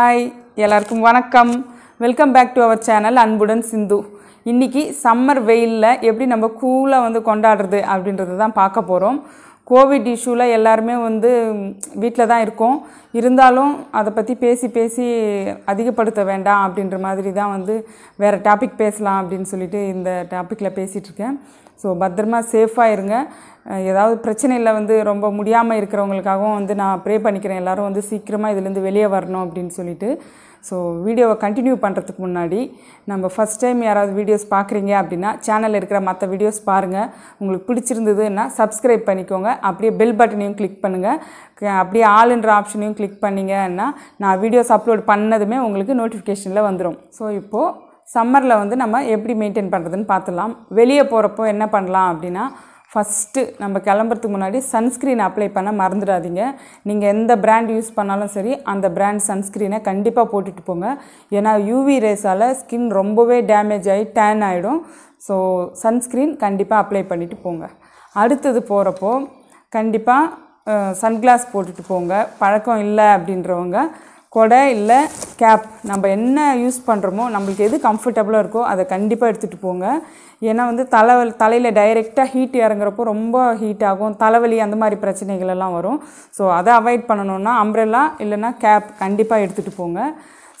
hi எல்லாருக்கும் வணக்கம் welcome back to our channel அன்புடன் சிந்து இன்றைக்கி சம்மர் வெயிலில் எப்படி நம்ம கூலாக வந்து கொண்டாடுறது அப்படின்றத தான் பார்க்க போகிறோம் கோவிட் இஷ்யூவில் எல்லாருமே வந்து வீட்டில் தான் இருக்கோம் இருந்தாலும் அதை பற்றி பேசி பேசி அதிகப்படுத்த வேண்டாம் அப்படின்ற மாதிரி தான் வந்து வேறு டாபிக் பேசலாம் அப்படின்னு சொல்லிட்டு இந்த டாப்பிக்கில் பேசிகிட்ருக்கேன் ஸோ பத்திரமா சேஃபாக இருங்க ஏதாவது பிரச்சனையில் வந்து ரொம்ப முடியாமல் இருக்கிறவங்களுக்காகவும் வந்து நான் ப்ரே பண்ணிக்கிறேன் எல்லோரும் வந்து சீக்கிரமாக இதுலேருந்து வெளியே வரணும் அப்படின்னு சொல்லிட்டு ஸோ வீடியோவை கண்டினியூ பண்ணுறதுக்கு முன்னாடி நம்ம ஃபஸ்ட் டைம் யாராவது வீடியோஸ் பார்க்குறீங்க அப்படின்னா சேனலில் இருக்கிற மற்ற வீடியோஸ் பாருங்கள் உங்களுக்கு பிடிச்சிருந்ததுன்னா சப்ஸ்கிரைப் பண்ணிக்கோங்க அப்படியே பெல் பட்டனையும் கிளிக் பண்ணுங்கள் அப்படியே ஆளுன்ற ஆப்ஷனையும் கிளிக் பண்ணிங்கன்னா நான் வீடியோஸ் அப்லோட் பண்ணதுமே உங்களுக்கு நோட்டிஃபிகேஷனில் வந்துடும் ஸோ இப்போது சம்மரில் வந்து நம்ம எப்படி மெயின்டைன் பண்ணுறதுன்னு பார்த்துலாம் வெளியே போகிறப்போ என்ன பண்ணலாம் அப்படின்னா ஃபஸ்ட்டு நம்ம கிளம்புறதுக்கு முன்னாடி சன்ஸ்க்ரீன் அப்ளை பண்ண மறந்துடாதீங்க நீங்கள் எந்த பிராண்ட் யூஸ் பண்ணாலும் சரி அந்த பிராண்ட் சன்ஸ்க்ரீனை கண்டிப்பாக போட்டுட்டு போங்க ஏன்னா யூவி ரேஸால் ஸ்கின் ரொம்பவே டேமேஜ் ஆகி டேன் ஆகிடும் ஸோ சன்ஸ்க்ரீன் கண்டிப்பாக அப்ளை பண்ணிவிட்டு போங்க அடுத்தது போகிறப்போ கண்டிப்பாக சன்கிளாஸ் போட்டுட்டு போங்க பழக்கம் இல்லை அப்படின்றவங்க கொடை இல்லை கேப் நம்ம என்ன யூஸ் பண்ணுறோமோ நம்மளுக்கு எது கம்ஃபர்டபுளாக இருக்கோ அதை கண்டிப்பாக எடுத்துகிட்டு போங்க ஏன்னா வந்து தலை தலையில் டைரெக்டாக ஹீட் இறங்குறப்போ ரொம்ப ஹீட் ஆகும் தலைவலி அந்த மாதிரி பிரச்சனைகள் எல்லாம் வரும் ஸோ அதை அவாய்ட் பண்ணணுன்னா அம்ப்ரெல்லா இல்லைன்னா கேப் கண்டிப்பாக எடுத்துகிட்டு போங்க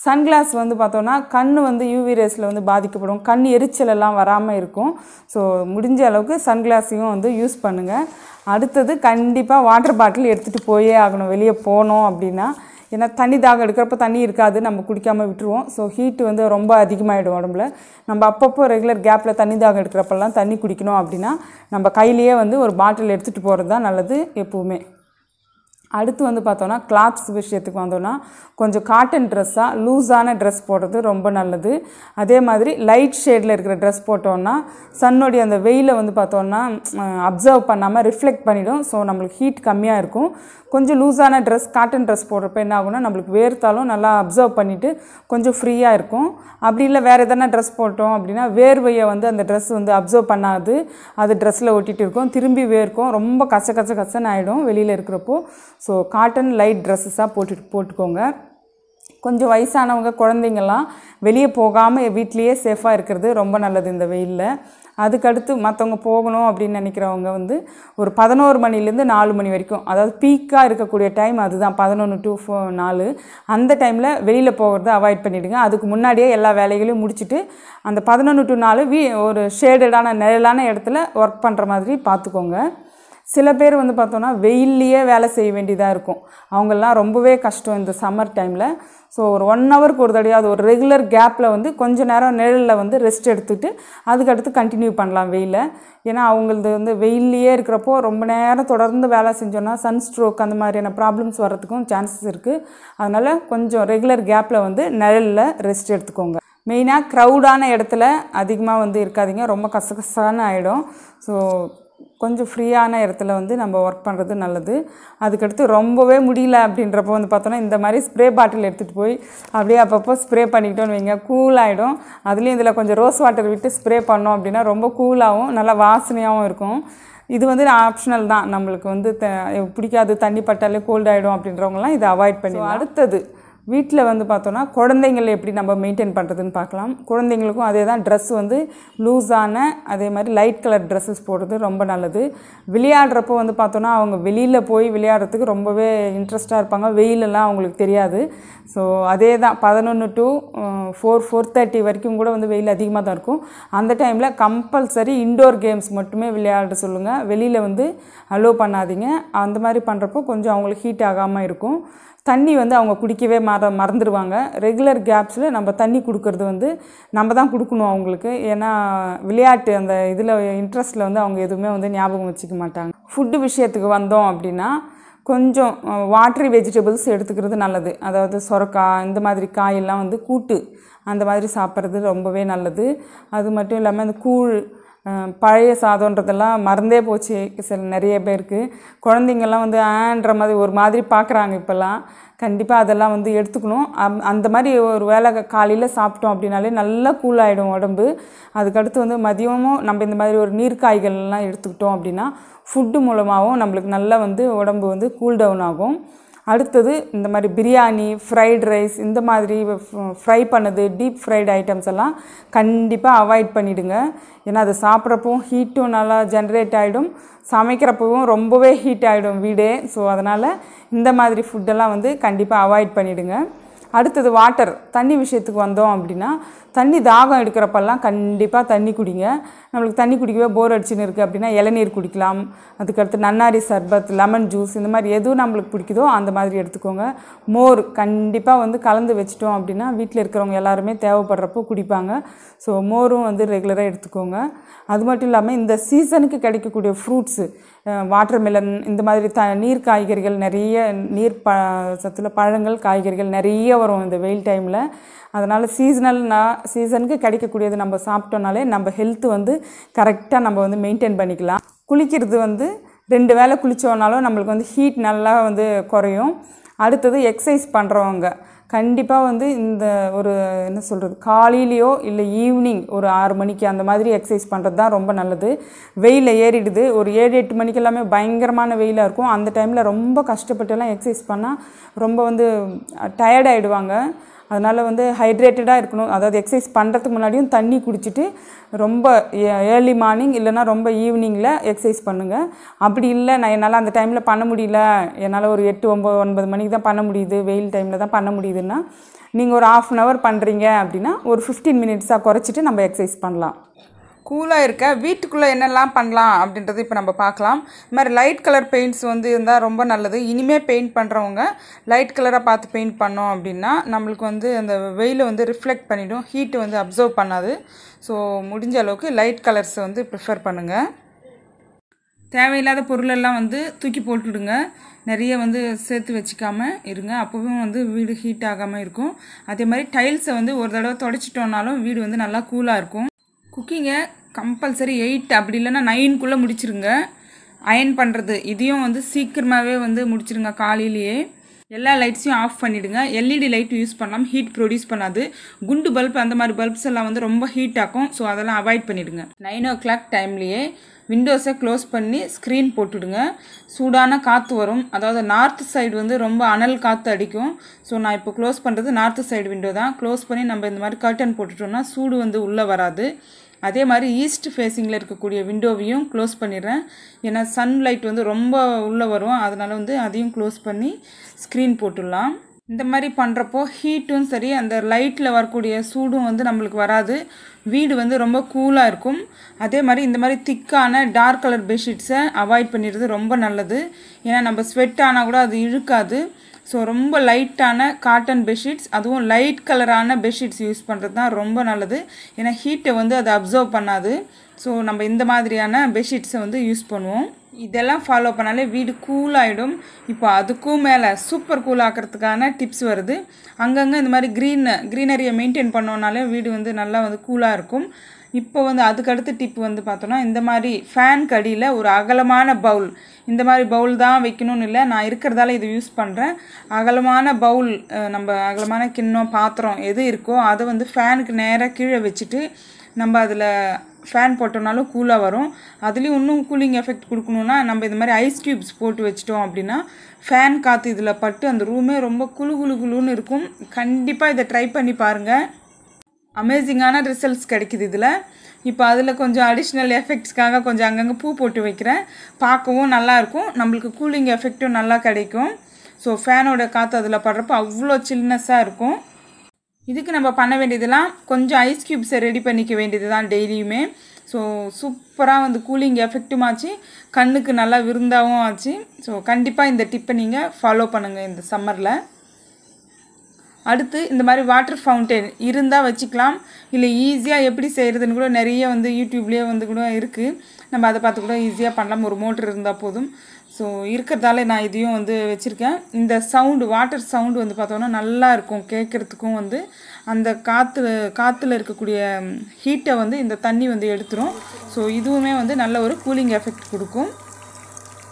சன்கிளாஸ் வந்து பார்த்தோன்னா கண் வந்து யூவி ரேஸில் வந்து பாதிக்கப்படும் கண் எரிச்சல் எல்லாம் வராமல் இருக்கும் ஸோ முடிஞ்ச அளவுக்கு சன்கிளாஸையும் வந்து யூஸ் பண்ணுங்கள் அடுத்தது கண்டிப்பாக வாட்டர் பாட்டில் எடுத்துகிட்டு போயே ஆகணும் வெளியே போனோம் அப்படின்னா ஏன்னா தண்ணி தாகம் எடுக்கிறப்ப தண்ணி இருக்காது நம்ம குடிக்காமல் விட்டுருவோம் ஸோ ஹீட் வந்து ரொம்ப அதிகமாகிடும் உடம்புல நம்ம அப்பப்போ ரெகுலர் கேப்பில் தண்ணி தாகம் எடுக்கிறப்பெல்லாம் தண்ணி குடிக்கணும் அப்படின்னா நம்ம கையிலேயே வந்து ஒரு பாட்டில் எடுத்துகிட்டு போகிறது தான் நல்லது எப்போவுமே அடுத்து வந்து பார்த்தோன்னா கிளாத்ஸ் விஷயத்துக்கு வந்தோன்னா கொஞ்சம் காட்டன் ட்ரெஸ்ஸாக லூஸான ட்ரெஸ் போடுறது ரொம்ப நல்லது அதே மாதிரி லைட் ஷேடில் இருக்கிற ட்ரெஸ் போட்டோன்னா சன்னுடைய அந்த வெயிலை வந்து பார்த்தோன்னா அப்சர்வ் பண்ணாமல் ரிஃப்ளெக்ட் பண்ணிவிடும் ஸோ நம்மளுக்கு ஹீட் கம்மியாக இருக்கும் கொஞ்சம் லூஸான ட்ரெஸ் காட்டன் ட்ரெஸ் போடுறப்ப என்ன ஆகும்னா நம்மளுக்கு வேர்த்தாலும் நல்லா அப்சர்வ் பண்ணிவிட்டு கொஞ்சம் ஃப்ரீயாக இருக்கும் அப்படி இல்லை வேறு எதனா ட்ரெஸ் போட்டோம் அப்படின்னா வேர்வையை வந்து அந்த ட்ரெஸ் வந்து அப்சர்வ் பண்ணாது அது ட்ரெஸ்ஸில் ஒட்டிகிட்டு இருக்கும் திரும்பி வேர்க்கும் ரொம்ப கச கச கசன்னு ஆகிடும் வெளியில் இருக்கிறப்போ ஸோ காட்டன் லைட் ட்ரெஸ்ஸஸாக போட்டு போட்டுக்கோங்க கொஞ்சம் வயசானவங்க குழந்தைங்கள்லாம் வெளியே போகாமல் வீட்லேயே சேஃபாக இருக்கிறது ரொம்ப நல்லது இந்த வெயிலில் அதுக்கடுத்து மற்றவங்க போகணும் அப்படின்னு நினைக்கிறவங்க வந்து ஒரு பதினோரு மணிலேருந்து நாலு மணி வரைக்கும் அதாவது பீக்காக இருக்கக்கூடிய டைம் அதுதான் பதினொன்று டு ஃபோ நாலு அந்த டைமில் வெளியில் போகிறத அவாய்ட் பண்ணிவிடுங்க அதுக்கு முன்னாடியே எல்லா வேலைகளையும் முடிச்சுட்டு அந்த பதினொன்று டு நாலு வீ ஒரு ஷேடடான நிழலான இடத்துல ஒர்க் பண்ணுற மாதிரி பார்த்துக்கோங்க சில பேர் வந்து பார்த்தோன்னா வெயில்லையே வேலை செய்ய வேண்டியதாக இருக்கும் அவங்கெல்லாம் ரொம்பவே கஷ்டம் இந்த சம்மர் டைமில் ஸோ ஒரு ஒன் ஹவருக்கு ஒரு தடையாவது ஒரு ரெகுலர் கேப்பில் வந்து கொஞ்ச நேரம் நிழலில் வந்து ரெஸ்ட் எடுத்துகிட்டு அதுக்கடுத்து கண்டினியூ பண்ணலாம் வெயிலில் ஏன்னா அவங்களது வந்து வெயில்லையே இருக்கிறப்போ ரொம்ப நேரம் தொடர்ந்து வேலை செஞ்சோன்னா சன் ஸ்ட்ரோக் அந்த மாதிரியான ப்ராப்ளம்ஸ் வர்றதுக்கும் சான்சஸ் இருக்குது அதனால் கொஞ்சம் ரெகுலர் கேப்பில் வந்து நிழலில் ரெஸ்ட் எடுத்துக்கோங்க மெயினாக க்ரௌடான இடத்துல அதிகமாக வந்து இருக்காதிங்க ரொம்ப கசகசான ஆகிடும் ஸோ கொஞ்சம் ஃப்ரீயான இடத்துல வந்து நம்ம ஒர்க் பண்ணுறது நல்லது அதுக்கடுத்து ரொம்பவே முடியல அப்படின்றப்போ வந்து பார்த்தோன்னா இந்த மாதிரி ஸ்ப்ரே பாட்டில் எடுத்துகிட்டு போய் அப்படியே அப்பப்போ ஸ்ப்ரே பண்ணிக்கிட்டோன்னு வைங்க கூல் ஆகிடும் அதுலேயும் இதில் கொஞ்சம் ரோஸ் வாட்டர் விட்டு ஸ்ப்ரே பண்ணோம் அப்படின்னா ரொம்ப கூலாகவும் நல்லா வாசனையாகவும் இருக்கும் இது வந்து ஆப்ஷனல் தான் நம்மளுக்கு வந்து பிடிக்காது தண்ணி பட்டாலே கோல்டாகிடும் ஆகிடும் அப்படின்றவங்கலாம் இதை அவாய்ட் பண்ணி அடுத்தது வீட்டில் வந்து பார்த்தோன்னா குழந்தைங்களை எப்படி நம்ம மெயின்டைன் பண்ணுறதுன்னு பார்க்கலாம் குழந்தைங்களுக்கும் அதே தான் ட்ரெஸ் வந்து லூஸான அதே மாதிரி லைட் கலர் ட்ரெஸ்ஸஸ் போடுறது ரொம்ப நல்லது விளையாடுறப்போ வந்து பார்த்தோன்னா அவங்க வெளியில் போய் விளையாடுறதுக்கு ரொம்பவே இன்ட்ரெஸ்ட்டாக இருப்பாங்க வெயிலெல்லாம் அவங்களுக்கு தெரியாது ஸோ அதே தான் பதினொன்று டு ஃபோர் ஃபோர் தேர்ட்டி வரைக்கும் கூட வந்து வெயில் அதிகமாக தான் இருக்கும் அந்த டைமில் கம்பல்சரி இன்டோர் கேம்ஸ் மட்டுமே விளையாட சொல்லுங்கள் வெளியில் வந்து அலோவ் பண்ணாதீங்க அந்த மாதிரி பண்ணுறப்போ கொஞ்சம் அவங்களுக்கு ஹீட் ஆகாமல் இருக்கும் தண்ணி வந்து அவங்க குடிக்கவே மற மறந்துடுவாங்க ரெகுலர் கேப்ஸில் நம்ம தண்ணி கொடுக்கறது வந்து நம்ம தான் கொடுக்கணும் அவங்களுக்கு ஏன்னா விளையாட்டு அந்த இதில் இன்ட்ரெஸ்ட்டில் வந்து அவங்க எதுவுமே வந்து ஞாபகம் வச்சுக்க மாட்டாங்க ஃபுட்டு விஷயத்துக்கு வந்தோம் அப்படின்னா கொஞ்சம் வாட்ரி வெஜிடபிள்ஸ் எடுத்துக்கிறது நல்லது அதாவது சொரக்காய் இந்த மாதிரி காயெல்லாம் வந்து கூட்டு அந்த மாதிரி சாப்பிட்றது ரொம்பவே நல்லது அது மட்டும் இல்லாமல் அந்த கூழ் பழைய சாதம்ன்றதெல்லாம் மறந்தே போச்சு சில நிறைய பேருக்கு குழந்தைங்கள்லாம் வந்து ஆன்ற மாதிரி ஒரு மாதிரி பார்க்குறாங்க இப்போல்லாம் கண்டிப்பாக அதெல்லாம் வந்து எடுத்துக்கணும் அம் அந்த மாதிரி ஒரு வேலை காலையில் சாப்பிட்டோம் அப்படின்னாலே நல்லா கூல் ஆகிடும் உடம்பு அதுக்கடுத்து வந்து மதியமும் நம்ம இந்த மாதிரி ஒரு நீர் காய்கள்லாம் எடுத்துக்கிட்டோம் அப்படின்னா ஃபுட்டு மூலமாகவும் நம்மளுக்கு நல்லா வந்து உடம்பு வந்து கூல் டவுன் ஆகும் அடுத்தது இந்த மாதிரி பிரியாணி ஃப்ரைட் ரைஸ் இந்த மாதிரி ஃப்ரை பண்ணது டீப் ஃப்ரைடு ஐட்டம்ஸ் எல்லாம் கண்டிப்பாக அவாய்ட் பண்ணிவிடுங்க ஏன்னா அது சாப்பிட்றப்பவும் ஹீட்டும் நல்லா ஜென்ரேட் ஆகிடும் சமைக்கிறப்பவும் ரொம்பவே ஹீட் ஆகிடும் வீடே ஸோ அதனால் இந்த மாதிரி ஃபுட்டெல்லாம் வந்து கண்டிப்பாக அவாய்ட் பண்ணிவிடுங்க அடுத்தது வாட்டர் தண்ணி விஷயத்துக்கு வந்தோம் அப்படின்னா தண்ணி தாகம் எடுக்கிறப்பெல்லாம் கண்டிப்பாக தண்ணி குடிங்க நம்மளுக்கு தண்ணி குடிக்கவே போர் அடிச்சுன்னு இருக்குது அப்படின்னா இளநீர் குடிக்கலாம் அதுக்கடுத்து நன்னாரி சர்பத் லெமன் ஜூஸ் இந்த மாதிரி எதுவும் நம்மளுக்கு பிடிக்குதோ அந்த மாதிரி எடுத்துக்கோங்க மோர் கண்டிப்பாக வந்து கலந்து வச்சிட்டோம் அப்படின்னா வீட்டில் இருக்கிறவங்க எல்லாருமே தேவைப்படுறப்போ குடிப்பாங்க ஸோ மோரும் வந்து ரெகுலராக எடுத்துக்கோங்க அது மட்டும் இல்லாமல் இந்த சீசனுக்கு கிடைக்கக்கூடிய ஃப்ரூட்ஸு வாட்டர் மெலன் இந்த மாதிரி த நீர் காய்கறிகள் நிறைய நீர் ப சத்தில் பழங்கள் காய்கறிகள் நிறைய வரும் இந்த வெயில் டைமில் அதனால் சீசனல்னா சீசனுக்கு கிடைக்கக்கூடியது நம்ம சாப்பிட்டோம்னாலே நம்ம ஹெல்த்து வந்து கரெக்டாக நம்ம வந்து மெயின்டைன் பண்ணிக்கலாம் குளிக்கிறது வந்து ரெண்டு வேளை குளித்தோன்னாலும் நம்மளுக்கு வந்து ஹீட் நல்லா வந்து குறையும் அடுத்தது எக்ஸசைஸ் பண்ணுறவங்க கண்டிப்பாக வந்து இந்த ஒரு என்ன சொல்கிறது காலையிலையோ இல்லை ஈவினிங் ஒரு ஆறு மணிக்கு அந்த மாதிரி எக்ஸசைஸ் பண்ணுறது தான் ரொம்ப நல்லது வெயிலில் ஏறிடுது ஒரு ஏழு எட்டு மணிக்கு எல்லாமே பயங்கரமான வெயிலாக இருக்கும் அந்த டைமில் ரொம்ப கஷ்டப்பட்டுலாம் எக்ஸசைஸ் பண்ணால் ரொம்ப வந்து டயர்டாகிடுவாங்க அதனால் வந்து ஹைட்ரேட்டடாக இருக்கணும் அதாவது எக்ஸசைஸ் பண்ணுறதுக்கு முன்னாடியும் தண்ணி குடிச்சிட்டு ரொம்ப ஏர்லி மார்னிங் இல்லைனா ரொம்ப ஈவினிங்கில் எக்ஸசைஸ் பண்ணுங்கள் அப்படி இல்லை நான் என்னால் அந்த டைமில் பண்ண முடியல என்னால் ஒரு எட்டு ஒம்பது ஒன்பது மணிக்கு தான் பண்ண முடியுது வெயில் டைமில் தான் பண்ண முடியுதுன்னா நீங்கள் ஒரு ஆஃப் அன் ஹவர் பண்ணுறீங்க அப்படின்னா ஒரு ஃபிஃப்டீன் மினிட்ஸாக குறைச்சிட்டு நம்ம எக்ஸசைஸ் பண்ணலாம் கூலாக இருக்க வீட்டுக்குள்ளே என்னெல்லாம் பண்ணலாம் அப்படின்றது இப்போ நம்ம பார்க்கலாம் இது மாதிரி லைட் கலர் பெயிண்ட்ஸ் வந்து இருந்தால் ரொம்ப நல்லது இனிமேல் பெயிண்ட் பண்ணுறவங்க லைட் கலராக பார்த்து பெயிண்ட் பண்ணோம் அப்படின்னா நம்மளுக்கு வந்து அந்த வெயிலை வந்து ரிஃப்ளெக்ட் பண்ணிவிடும் ஹீட்டு வந்து அப்சர்வ் பண்ணாது ஸோ முடிஞ்ச அளவுக்கு லைட் கலர்ஸ் வந்து ப்ரிஃபர் பண்ணுங்கள் தேவையில்லாத பொருளெல்லாம் வந்து தூக்கி போட்டுடுங்க நிறைய வந்து சேர்த்து வச்சுக்காமல் இருங்க அப்போவும் வந்து வீடு ஹீட் ஆகாமல் இருக்கும் அதே மாதிரி டைல்ஸை வந்து ஒரு தடவை தொடச்சிட்டோன்னாலும் வீடு வந்து நல்லா கூலாக இருக்கும் குக்கிங்கை கம்பல்சரி எயிட் அப்படி இல்லைன்னா நைன்குள்ளே முடிச்சிருங்க அயன் பண்ணுறது இதையும் வந்து சீக்கிரமாகவே வந்து முடிச்சிருங்க காலையிலேயே எல்லா லைட்ஸையும் ஆஃப் பண்ணிவிடுங்க எல்இடி லைட் யூஸ் பண்ணலாம் ஹீட் ப்ரொடியூஸ் பண்ணாது குண்டு பல்ப் அந்த மாதிரி பல்ப்ஸ் எல்லாம் வந்து ரொம்ப ஹீட் ஆகும் ஸோ அதெல்லாம் அவாய்ட் பண்ணிவிடுங்க நைன் ஓ கிளாக் டைம்லேயே விண்டோஸை க்ளோஸ் பண்ணி ஸ்க்ரீன் போட்டுடுங்க சூடான காற்று வரும் அதாவது நார்த் சைடு வந்து ரொம்ப அனல் காற்று அடிக்கும் ஸோ நான் இப்போ க்ளோஸ் பண்ணுறது நார்த் சைடு விண்டோ தான் க்ளோஸ் பண்ணி நம்ம இந்த மாதிரி கர்டன் போட்டுட்டோம்னா சூடு வந்து உள்ளே வராது அதே மாதிரி ஈஸ்ட் ஃபேஸிங்கில் இருக்கக்கூடிய விண்டோவையும் க்ளோஸ் பண்ணிடுறேன் ஏன்னா சன்லைட் வந்து ரொம்ப உள்ளே வரும் அதனால் வந்து அதையும் க்ளோஸ் பண்ணி ஸ்க்ரீன் போட்டுடலாம் இந்த மாதிரி பண்ணுறப்போ ஹீட்டும் சரி அந்த லைட்டில் வரக்கூடிய சூடும் வந்து நம்மளுக்கு வராது வீடு வந்து ரொம்ப கூலாக இருக்கும் அதே மாதிரி இந்த மாதிரி திக்கான டார்க் கலர் பெட்ஷீட்ஸை அவாய்ட் பண்ணிடுறது ரொம்ப நல்லது ஏன்னா நம்ம ஸ்வெட் ஆனால் கூட அது இழுக்காது ஸோ ரொம்ப லைட்டான காட்டன் பெட்ஷீட்ஸ் அதுவும் லைட் கலரான பெட்ஷீட்ஸ் யூஸ் பண்ணுறது தான் ரொம்ப நல்லது ஏன்னா ஹீட்டை வந்து அதை அப்சர்வ் பண்ணாது ஸோ நம்ம இந்த மாதிரியான பெட்ஷீட்ஸை வந்து யூஸ் பண்ணுவோம் இதெல்லாம் ஃபாலோ பண்ணாலே வீடு கூல் ஆகிடும் இப்போ அதுக்கும் மேலே சூப்பர் கூல் ஆக்கிறதுக்கான டிப்ஸ் வருது அங்கங்கே இந்த மாதிரி க்ரீன் க்ரீனரியை மெயின்டைன் பண்ணோன்னாலே வீடு வந்து நல்லா வந்து கூலாக இருக்கும் இப்போ வந்து அதுக்கடுத்து டிப் வந்து பார்த்தோன்னா இந்த மாதிரி ஃபேன் கடியில் ஒரு அகலமான பவுல் இந்த மாதிரி பவுல் தான் வைக்கணும்னு இல்லை நான் இருக்கிறதால இது யூஸ் பண்ணுறேன் அகலமான பவுல் நம்ம அகலமான கிண்ணம் பாத்திரம் எது இருக்கோ அதை வந்து ஃபேனுக்கு நேராக கீழே வச்சுட்டு நம்ம அதில் ஃபேன் போட்டோம்னாலும் கூலாக வரும் அதுலேயும் இன்னும் கூலிங் எஃபெக்ட் கொடுக்கணுன்னா நம்ம இந்த மாதிரி ஐஸ் க்யூப்ஸ் போட்டு வச்சிட்டோம் அப்படின்னா ஃபேன் காற்று இதில் பட்டு அந்த ரூமே ரொம்ப குழு குழு குழுன்னு இருக்கும் கண்டிப்பாக இதை ட்ரை பண்ணி பாருங்கள் அமேசிங்கான ரிசல்ட்ஸ் கிடைக்குது இதில் இப்போ அதில் கொஞ்சம் அடிஷ்னல் எஃபெக்ட்ஸ்க்காக கொஞ்சம் அங்கங்கே பூ போட்டு வைக்கிறேன் பார்க்கவும் நல்லாயிருக்கும் நம்மளுக்கு கூலிங் எஃபெக்ட்டும் நல்லா கிடைக்கும் ஸோ ஃபேனோட காற்று அதில் படுறப்போ அவ்வளோ சில்னஸ்ஸாக இருக்கும் இதுக்கு நம்ம பண்ண வேண்டியதெல்லாம் கொஞ்சம் ஐஸ் க்யூப்ஸை ரெடி பண்ணிக்க வேண்டியது தான் டெய்லியுமே ஸோ சூப்பராக வந்து கூலிங் எஃபெக்ட்டும் ஆச்சு கண்ணுக்கு நல்லா விருந்தாகவும் ஆச்சு ஸோ கண்டிப்பாக இந்த டிப்பை நீங்கள் ஃபாலோ பண்ணுங்கள் இந்த சம்மரில் அடுத்து இந்த மாதிரி வாட்டர் ஃபவுண்டெயின் இருந்தால் வச்சுக்கலாம் இல்லை ஈஸியாக எப்படி செய்கிறதுன்னு கூட நிறைய வந்து யூடியூப்லேயே வந்து கூட இருக்குது நம்ம அதை பார்த்து கூட ஈஸியாக பண்ணலாம் ஒரு மோட்ரு இருந்தால் போதும் ஸோ இருக்கிறதால நான் இதையும் வந்து வச்சுருக்கேன் இந்த சவுண்டு வாட்டர் சவுண்டு வந்து பார்த்தோன்னா நல்லா இருக்கும் கேட்குறதுக்கும் வந்து அந்த காற்று காற்றுல இருக்கக்கூடிய ஹீட்டை வந்து இந்த தண்ணி வந்து எடுத்துரும் ஸோ இதுவுமே வந்து நல்ல ஒரு கூலிங் எஃபெக்ட் கொடுக்கும்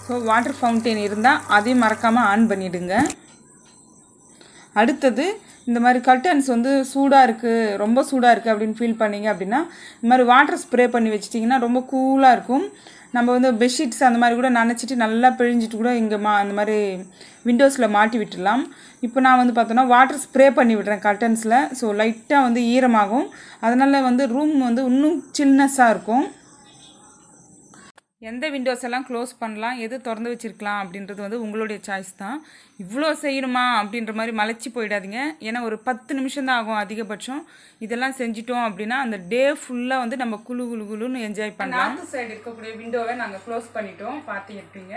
ஸோ வாட்டர் ஃபவுண்டெயின் இருந்தால் அதையும் மறக்காமல் ஆன் பண்ணிவிடுங்க அடுத்தது இந்த மாதிரி கர்டன்ஸ் வந்து சூடாக இருக்குது ரொம்ப சூடாக இருக்குது அப்படின்னு ஃபீல் பண்ணிங்க அப்படின்னா இந்த மாதிரி வாட்டர் ஸ்ப்ரே பண்ணி வச்சிட்டிங்கன்னா ரொம்ப கூலாக இருக்கும் நம்ம வந்து பெட்ஷீட்ஸ் அந்த மாதிரி கூட நினச்சிட்டு நல்லா பிழிஞ்சிட்டு கூட இங்கே மா அந்த மாதிரி விண்டோஸில் மாட்டி விட்டுடலாம் இப்போ நான் வந்து பார்த்தோன்னா வாட்டர் ஸ்ப்ரே பண்ணி விடுறேன் கர்டன்ஸில் ஸோ லைட்டாக வந்து ஈரமாகும் அதனால் வந்து ரூம் வந்து இன்னும் சில்னஸ்ஸாக இருக்கும் எந்த விண்டோஸ் எல்லாம் க்ளோஸ் பண்ணலாம் எது திறந்து வச்சுருக்கலாம் அப்படின்றது வந்து உங்களுடைய சாய்ஸ் தான் இவ்வளோ செய்யணுமா அப்படின்ற மாதிரி மலைச்சி போயிடாதீங்க ஏன்னா ஒரு பத்து நிமிஷம் தான் ஆகும் அதிகபட்சம் இதெல்லாம் செஞ்சிட்டோம் அப்படின்னா அந்த டே ஃபுல்லாக வந்து நம்ம குழு குழு குழுன்னு என்ஜாய் பண்ணலாம் அந்த சைடு இருக்கக்கூடிய விண்டோவை நாங்கள் க்ளோஸ் பண்ணிட்டோம் பார்த்து இருப்பீங்க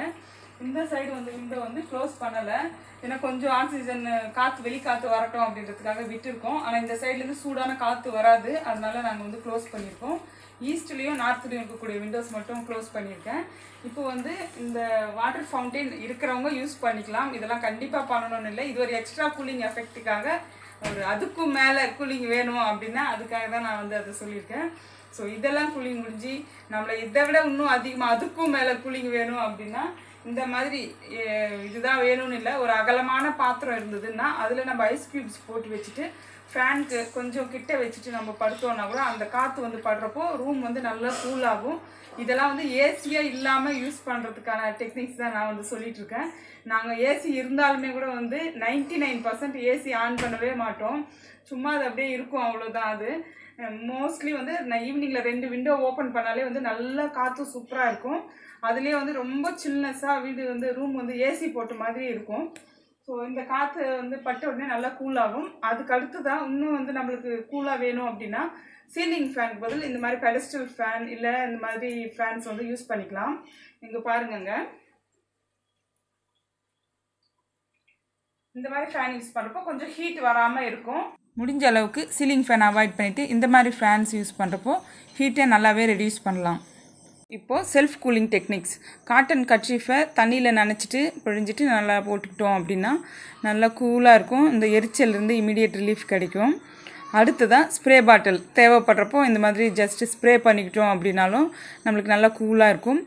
இந்த சைடு வந்து விண்டோ வந்து க்ளோஸ் பண்ணலை ஏன்னா கொஞ்சம் ஆக்சிஜன் காற்று வெளி காற்று வரட்டும் அப்படின்றதுக்காக விட்டுருக்கோம் ஆனால் இந்த சைட்லேருந்து சூடான காற்று வராது அதனால நாங்கள் வந்து க்ளோஸ் பண்ணியிருக்கோம் ஈஸ்ட்லேயும் நார்த்லேயும் இருக்கக்கூடிய விண்டோஸ் மட்டும் க்ளோஸ் பண்ணியிருக்கேன் இப்போ வந்து இந்த வாட்டர் ஃபவுண்டெயின் இருக்கிறவங்க யூஸ் பண்ணிக்கலாம் இதெல்லாம் கண்டிப்பாக பண்ணணும்னு இல்லை இது ஒரு எக்ஸ்ட்ரா கூலிங் எஃபெக்ட்டுக்காக ஒரு அதுக்கும் மேலே கூலிங் வேணும் அப்படின்னா அதுக்காக தான் நான் வந்து அதை சொல்லியிருக்கேன் ஸோ இதெல்லாம் கூலிங் முடிஞ்சு நம்மளை இதை விட இன்னும் அதிகமாக அதுக்கும் மேலே கூலிங் வேணும் அப்படின்னா இந்த மாதிரி இதுதான் வேணும்னு இல்லை ஒரு அகலமான பாத்திரம் இருந்ததுன்னா அதில் நம்ம ஐஸ் க்யூப்ஸ் போட்டு வச்சுட்டு ஃபேனுக்கு கொஞ்சம் கிட்ட வச்சுட்டு நம்ம படுத்தோம்னா கூட அந்த காற்று வந்து படுறப்போ ரூம் வந்து நல்லா கூலாகும் இதெல்லாம் வந்து ஏசியாக இல்லாமல் யூஸ் பண்ணுறதுக்கான டெக்னிக்ஸ் தான் நான் வந்து சொல்லிகிட்ருக்கேன் நாங்கள் ஏசி இருந்தாலுமே கூட வந்து ninety nine percent AC on பண்ணவே மாட்டோம் சும்மா அது அப்படியே இருக்கும் அவ்வளோதான் அது மோஸ்ட்லி வந்து நான் ஈவினிங்கில் ரெண்டு விண்டோ ஓப்பன் பண்ணாலே வந்து நல்லா காற்று சூப்பராக இருக்கும் அதுலேயே வந்து ரொம்ப சில்னஸாக வீடு வந்து ரூம் வந்து ஏசி போட்ட மாதிரி இருக்கும் ஸோ இந்த காற்று வந்து பட்ட உடனே நல்லா கூலாகும் அதுக்கு அடுத்து தான் இன்னும் வந்து நம்மளுக்கு கூலாக வேணும் அப்படின்னா சீலிங் ஃபேனுக்கு பதில் இந்த மாதிரி பெடஸ்டல் ஃபேன் இல்லை இந்த மாதிரி ஃபேன்ஸ் வந்து யூஸ் பண்ணிக்கலாம் இங்கே பாருங்கங்க இந்த மாதிரி ஃபேன் யூஸ் பண்ணுறப்போ கொஞ்சம் ஹீட் வராமல் இருக்கும் முடிஞ்ச அளவுக்கு சீலிங் ஃபேன் அவாய்ட் பண்ணிவிட்டு இந்த மாதிரி ஃபேன்ஸ் யூஸ் பண்ணுறப்போ ஹீட்டை நல்லாவே ரெடியூஸ் பண்ணலாம் இப்போது self cooling techniques cotton kerchief தண்ணியில் நினச்சிட்டு பிழிஞ்சிட்டு நல்லா போட்டுக்கிட்டோம் அப்படின்னா நல்லா கூலாக இருக்கும் இந்த இருந்து இமீடியட் ரிலீஃப் கிடைக்கும் அடுத்ததாக ஸ்ப்ரே பாட்டில் தேவைப்படுறப்போ இந்த மாதிரி ஜஸ்ட்டு ஸ்ப்ரே பண்ணிக்கிட்டோம் அப்படின்னாலும் நம்மளுக்கு நல்லா கூலாக இருக்கும்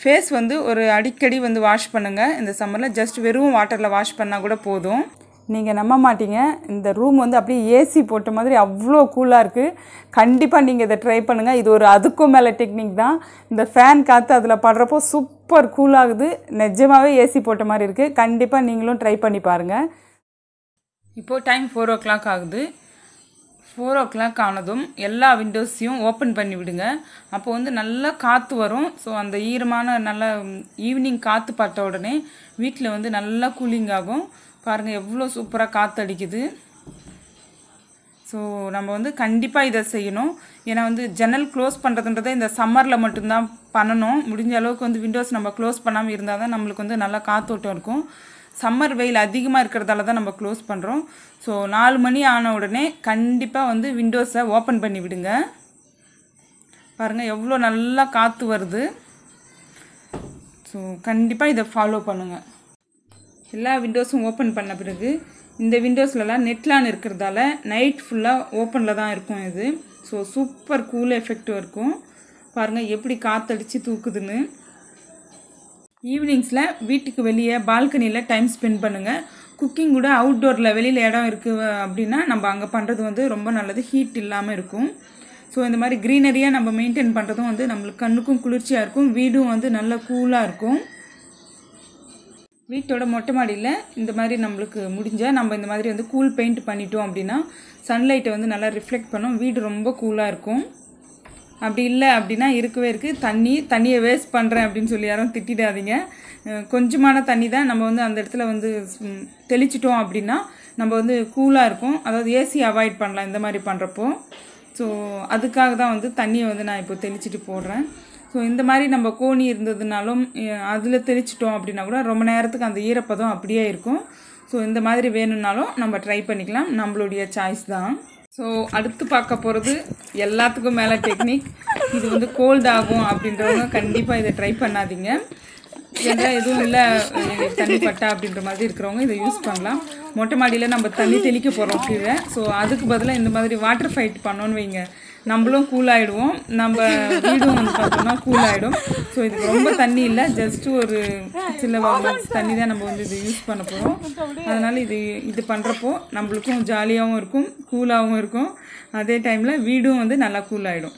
ஃபேஸ் வந்து ஒரு அடிக்கடி வந்து வாஷ் பண்ணுங்கள் இந்த சம்மரில் ஜஸ்ட் வெறும் வாட்டரில் வாஷ் பண்ணால் கூட போதும் நீங்கள் நம்ப மாட்டீங்க இந்த ரூம் வந்து அப்படியே ஏசி போட்ட மாதிரி அவ்வளோ கூலாக இருக்குது கண்டிப்பாக நீங்கள் இதை ட்ரை பண்ணுங்கள் இது ஒரு அதுக்கும் மேலே டெக்னிக் தான் இந்த ஃபேன் காற்று அதில் படுறப்போ சூப்பர் கூலாகுது நிஜமாகவே ஏசி போட்ட மாதிரி இருக்குது கண்டிப்பாக நீங்களும் ட்ரை பண்ணி பாருங்கள் இப்போது டைம் ஃபோர் ஓ கிளாக் ஆகுது ஃபோர் ஓ கிளாக் ஆனதும் எல்லா விண்டோஸையும் ஓப்பன் பண்ணி விடுங்க அப்போ வந்து நல்லா காற்று வரும் ஸோ அந்த ஈரமான நல்லா ஈவினிங் காற்று பட்ட உடனே வீட்டில் வந்து நல்லா கூலிங் ஆகும் பாருங்கள் எவ்வளோ சூப்பராக காற்றடிக்குது ஸோ நம்ம வந்து கண்டிப்பாக இதை செய்யணும் ஏன்னா வந்து ஜன்னல் க்ளோஸ் பண்ணுறதுன்றதை இந்த சம்மரில் மட்டும்தான் பண்ணணும் முடிஞ்ச அளவுக்கு வந்து விண்டோஸ் நம்ம க்ளோஸ் பண்ணாமல் இருந்தால் தான் நம்மளுக்கு வந்து நல்லா காத்தோட்டம் இருக்கும் சம்மர் வெயில் அதிகமாக இருக்கிறதால தான் நம்ம க்ளோஸ் பண்ணுறோம் ஸோ நாலு மணி ஆன உடனே கண்டிப்பாக வந்து விண்டோஸை ஓப்பன் பண்ணி விடுங்க பாருங்கள் எவ்வளோ நல்லா காற்று வருது ஸோ கண்டிப்பாக இதை ஃபாலோ பண்ணுங்கள் எல்லா விண்டோஸும் ஓப்பன் பண்ண பிறகு இந்த விண்டோஸ்லலாம் நெட்லான் இருக்கிறதால நைட் ஃபுல்லாக ஓப்பனில் தான் இருக்கும் இது ஸோ சூப்பர் கூல் எஃபெக்டும் இருக்கும் பாருங்கள் எப்படி காற்றடித்து தூக்குதுன்னு ஈவினிங்ஸில் வீட்டுக்கு வெளியே பால்கனியில் டைம் ஸ்பெண்ட் பண்ணுங்கள் குக்கிங் கூட அவுட்டோரில் வெளியில் இடம் இருக்குது அப்படின்னா நம்ம அங்கே பண்ணுறது வந்து ரொம்ப நல்லது ஹீட் இல்லாமல் இருக்கும் ஸோ இந்த மாதிரி க்ரீனரியாக நம்ம மெயின்டைன் பண்ணுறதும் வந்து நம்மளுக்கு கண்ணுக்கும் குளிர்ச்சியாக இருக்கும் வீடும் வந்து நல்ல கூலாக இருக்கும் வீட்டோட மொட்டை மாடியில் இந்த மாதிரி நம்மளுக்கு முடிஞ்சால் நம்ம இந்த மாதிரி வந்து கூல் பெயிண்ட் பண்ணிட்டோம் அப்படின்னா சன்லைட்டை வந்து நல்லா ரிஃப்ளெக்ட் பண்ணோம் வீடு ரொம்ப கூலாக இருக்கும் அப்படி இல்லை அப்படின்னா இருக்கவே இருக்குது தண்ணி தண்ணியை வேஸ்ட் பண்ணுறேன் அப்படின்னு சொல்லி யாரும் திட்டிடாதீங்க கொஞ்சமான தண்ணி தான் நம்ம வந்து அந்த இடத்துல வந்து தெளிச்சிட்டோம் அப்படின்னா நம்ம வந்து கூலாக இருக்கும் அதாவது ஏசி அவாய்ட் பண்ணலாம் இந்த மாதிரி பண்ணுறப்போ ஸோ அதுக்காக தான் வந்து தண்ணியை வந்து நான் இப்போ தெளிச்சிட்டு போடுறேன் ஸோ இந்த மாதிரி நம்ம கோணி இருந்ததுனாலும் அதில் தெளிச்சிட்டோம் அப்படின்னா கூட ரொம்ப நேரத்துக்கு அந்த ஈரப்பதம் அப்படியே இருக்கும் ஸோ இந்த மாதிரி வேணும்னாலும் நம்ம ட்ரை பண்ணிக்கலாம் நம்மளுடைய சாய்ஸ் தான் ஸோ அடுத்து பார்க்க போகிறது எல்லாத்துக்கும் மேலே டெக்னிக் இது வந்து கோல்ட் ஆகும் அப்படின்றவங்க கண்டிப்பாக இதை ட்ரை பண்ணாதீங்க ஏன்னா எதுவும் இல்லை தண்ணி பட்டா அப்படின்ற மாதிரி இருக்கிறவங்க இதை யூஸ் பண்ணலாம் மொட்டை மாடியில் நம்ம தண்ணி தெளிக்க போகிறோம் கீழே ஸோ அதுக்கு பதிலாக இந்த மாதிரி வாட்டர் ஃபைட் பண்ணோன்னு வைங்க நம்மளும் கூல் ஆகிடுவோம் நம்ம வீடும் வந்து பார்த்தோம்னா கூல் ஆகிடும் ஸோ இதுக்கு ரொம்ப தண்ணி இல்லை ஜஸ்ட் ஒரு வாங்க தண்ணி தான் நம்ம வந்து இது யூஸ் பண்ண போகிறோம் அதனால் இது இது பண்ணுறப்போ நம்மளுக்கும் ஜாலியாகவும் இருக்கும் கூலாகவும் இருக்கும் அதே டைமில் வீடும் வந்து நல்லா கூல் ஆகிடும்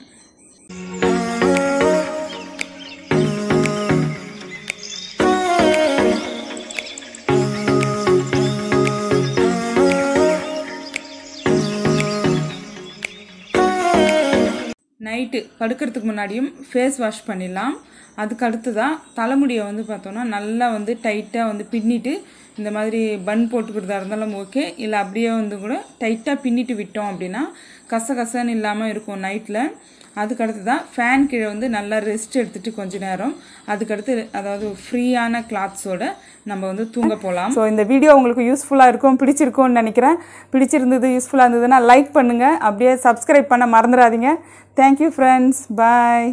நைட்டு படுக்கிறதுக்கு முன்னாடியும் ஃபேஸ் வாஷ் பண்ணிடலாம் அதுக்கு அடுத்து தான் தலைமுடியை வந்து பார்த்தோன்னா நல்லா வந்து டைட்டாக வந்து பின்னிட்டு இந்த மாதிரி பன் போட்டுக்கிறதா இருந்தாலும் ஓகே இல்லை அப்படியே வந்து கூட டைட்டாக பின்னிட்டு விட்டோம் அப்படின்னா கசகசன்னு இல்லாமல் இருக்கும் நைட்டில் அதுக்கடுத்து தான் ஃபேன் கீழே வந்து நல்லா ரெஸ்ட் எடுத்துகிட்டு கொஞ்ச நேரம் அதுக்கடுத்து அதாவது ஃப்ரீயான கிளாத்ஸோட நம்ம வந்து தூங்க போகலாம் ஸோ இந்த வீடியோ உங்களுக்கு யூஸ்ஃபுல்லாக இருக்கும் பிடிச்சிருக்கும்னு நினைக்கிறேன் பிடிச்சிருந்தது யூஸ்ஃபுல்லாக இருந்ததுன்னா லைக் பண்ணுங்கள் அப்படியே சப்ஸ்கிரைப் பண்ண மறந்துடாதீங்க தேங்க்யூ ஃப்ரெண்ட்ஸ் பாய்